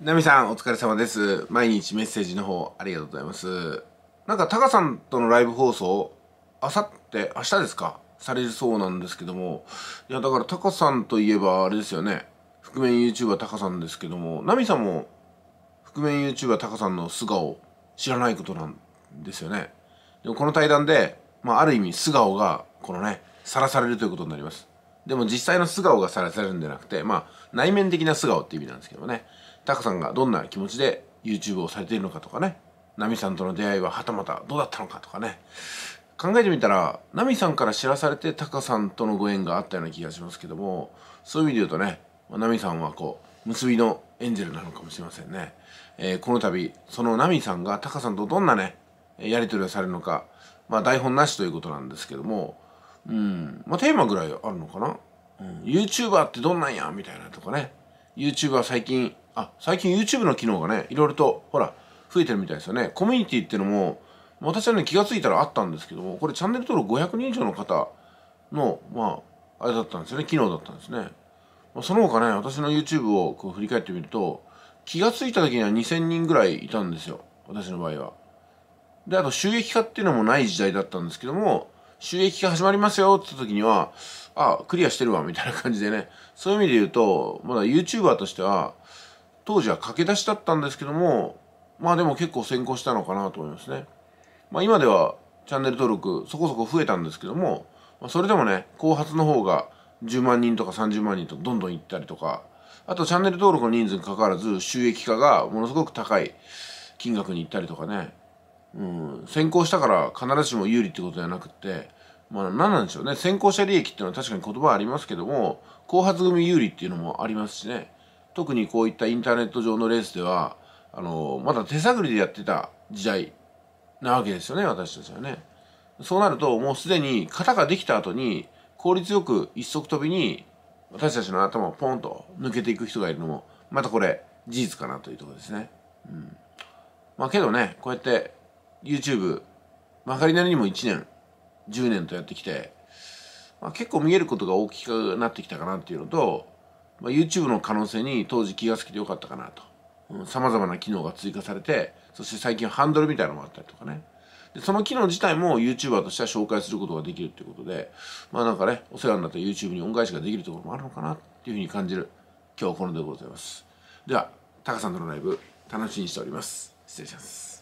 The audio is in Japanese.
ナミさん、お疲れ様です。毎日メッセージの方、ありがとうございます。なんか、タカさんとのライブ放送、あさって、明日ですかされるそうなんですけども、いや、だから、タカさんといえば、あれですよね。覆面 YouTuber タカさんですけども、ナミさんも、覆面 YouTuber タカさんの素顔、知らないことなんですよね。でも、この対談で、まあ、ある意味、素顔が、このね、さらされるということになります。でも実際の素顔がさらされるんじゃなくて、まあ、内面的な素顔っていう意味なんですけどね。タカさんがどんな気持ちで YouTube をされているのかとかねナミさんとの出会いははたまたどうだったのかとかね考えてみたらナミさんから知らされてタカさんとのご縁があったような気がしますけどもそういう意味で言うとねナミさんはこう結びのエンジェルなのかもしれませんね、えー、この度そのナミさんがタカさんとどんなねやり取りをされるのかまあ台本なしということなんですけどもうんまあテーマぐらいあるのかな、うん、YouTuber ってどんなんやみたいなとかね YouTuber 最近あ最近 YouTube の機能がねいろいろとほら増えてるみたいですよねコミュニティっていうのも私はね気が付いたらあったんですけどもこれチャンネル登録500人以上の方のまああれだったんですよね機能だったんですねその他ね私の YouTube をこう振り返ってみると気が付いた時には2000人ぐらいいたんですよ私の場合はであと収益化っていうのもない時代だったんですけども収益化始まりますよって時にはあクリアしてるわみたいな感じでねそういう意味で言うとまだ YouTuber としては当時は駆け出しだったんですけどもまあでも結構先行したのかなと思いますね。まあ、今ではチャンネル登録そこそこ増えたんですけども、まそれでもね後発の方が10万人とか30万人とどんどんいったりとかあとチャンネル登録の人数にかかわらず収益化がものすごく高い金額に行ったりとかね、うん、先行したから必ずしも有利ってことじゃなくって、まあ、何なんでしょうね先行者利益っていうのは確かに言葉ありますけども後発組有利っていうのもありますしね特にこういったインターネット上のレースではあのまだ手探りでやってた時代なわけですよね私たちはね。そうなるともうすでに型ができた後に効率よく一足飛びに私たちの頭をポンと抜けていく人がいるのもまたこれ事実かなというところですね。うん、まあけどねこうやって YouTube まかりなりにも1年10年とやってきて、まあ、結構見えることが大きくなってきたかなっていうのとまあ、YouTube の可能性に当時気が付けてよかったかなとさまざまな機能が追加されてそして最近ハンドルみたいなのもあったりとかねでその機能自体も YouTuber としては紹介することができるっていうことでまあなんかねお世話になった YouTube に恩返しができるところもあるのかなっていうふうに感じる今日はこのでございますではタカさんとのライブ楽しみにしております失礼します